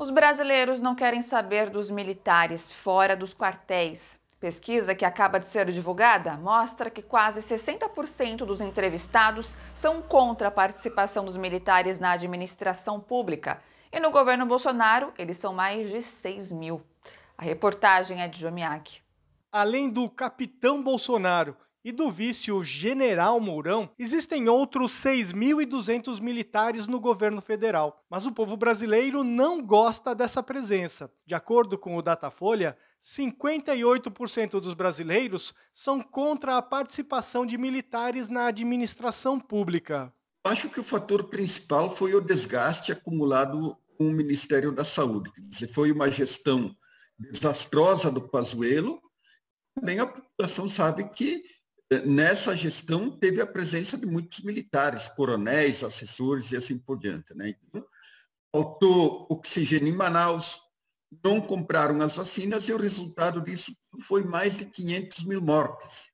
Os brasileiros não querem saber dos militares fora dos quartéis. Pesquisa que acaba de ser divulgada mostra que quase 60% dos entrevistados são contra a participação dos militares na administração pública. E no governo Bolsonaro, eles são mais de 6 mil. A reportagem é de Jomiak. Além do capitão Bolsonaro e do vice general Mourão, existem outros 6.200 militares no governo federal. Mas o povo brasileiro não gosta dessa presença. De acordo com o Datafolha, 58% dos brasileiros são contra a participação de militares na administração pública. Acho que o fator principal foi o desgaste acumulado com o Ministério da Saúde. Foi uma gestão desastrosa do Pazuello. Também a população sabe que nessa gestão teve a presença de muitos militares, coronéis, assessores e assim por diante. Né? Então, faltou oxigênio em Manaus, não compraram as vacinas e o resultado disso foi mais de 500 mil mortes.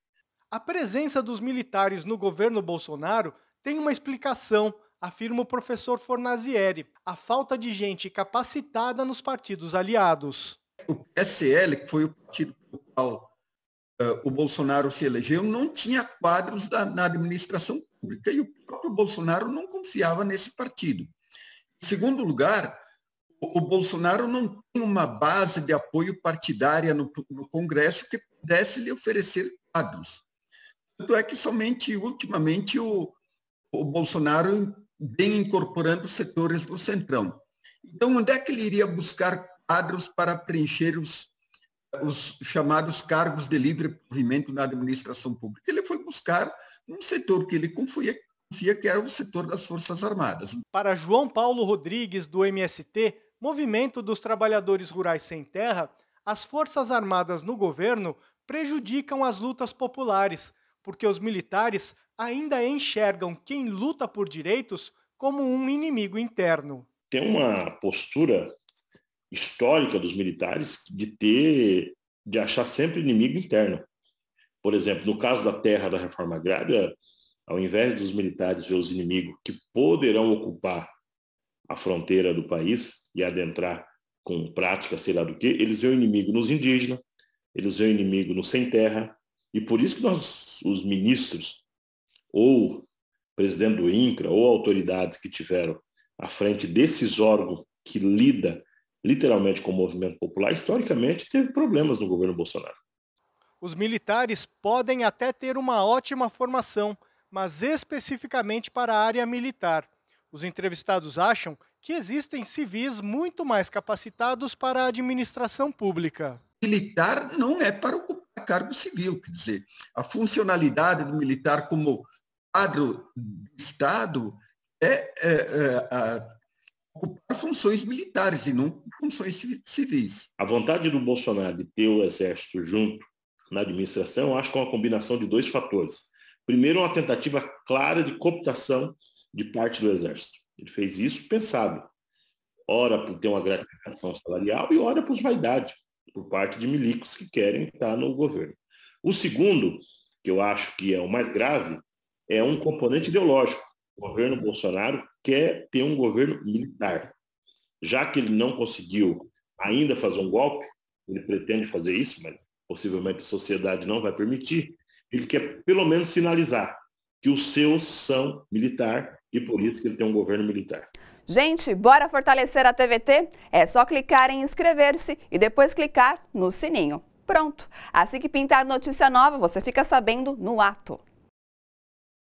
A presença dos militares no governo Bolsonaro tem uma explicação, afirma o professor Fornazieri, a falta de gente capacitada nos partidos aliados. O PSL, que foi o partido pelo qual eh, o Bolsonaro se elegeu, não tinha quadros da, na administração pública e o próprio Bolsonaro não confiava nesse partido. Em segundo lugar, o, o Bolsonaro não tem uma base de apoio partidária no, no Congresso que pudesse lhe oferecer quadros. Tanto é que somente ultimamente o, o Bolsonaro vem incorporando setores do Centrão. Então, onde é que ele iria buscar quadros para preencher os os chamados cargos de livre movimento na administração pública. Ele foi buscar um setor que ele confia, confia que era o setor das Forças Armadas. Para João Paulo Rodrigues, do MST, Movimento dos Trabalhadores Rurais Sem Terra, as Forças Armadas no governo prejudicam as lutas populares, porque os militares ainda enxergam quem luta por direitos como um inimigo interno. Tem uma postura histórica dos militares de ter, de achar sempre inimigo interno. Por exemplo, no caso da terra da reforma agrária, ao invés dos militares ver os inimigos que poderão ocupar a fronteira do país e adentrar com prática, sei lá do que, eles veem o inimigo nos indígenas, eles veem o inimigo no sem terra, e por isso que nós, os ministros, ou presidente do INCRA, ou autoridades que tiveram à frente desses órgãos que lida literalmente com o movimento popular, historicamente teve problemas no governo Bolsonaro. Os militares podem até ter uma ótima formação, mas especificamente para a área militar. Os entrevistados acham que existem civis muito mais capacitados para a administração pública. Militar não é para ocupar cargo civil, quer dizer, a funcionalidade do militar como quadro do Estado é, é, é, é ocupar funções militares e não funções civis. A vontade do Bolsonaro de ter o Exército junto na administração, eu acho que é uma combinação de dois fatores. Primeiro, uma tentativa clara de cooptação de parte do Exército. Ele fez isso pensado. Ora por ter uma gratificação salarial e ora por vaidade, por parte de milicos que querem estar no governo. O segundo, que eu acho que é o mais grave, é um componente ideológico. O governo Bolsonaro quer ter um governo militar já que ele não conseguiu ainda fazer um golpe, ele pretende fazer isso, mas possivelmente a sociedade não vai permitir, ele quer pelo menos sinalizar que os seus são militar e por isso que ele tem um governo militar. Gente, bora fortalecer a TVT? É só clicar em inscrever-se e depois clicar no sininho. Pronto! Assim que pintar notícia nova, você fica sabendo no ato.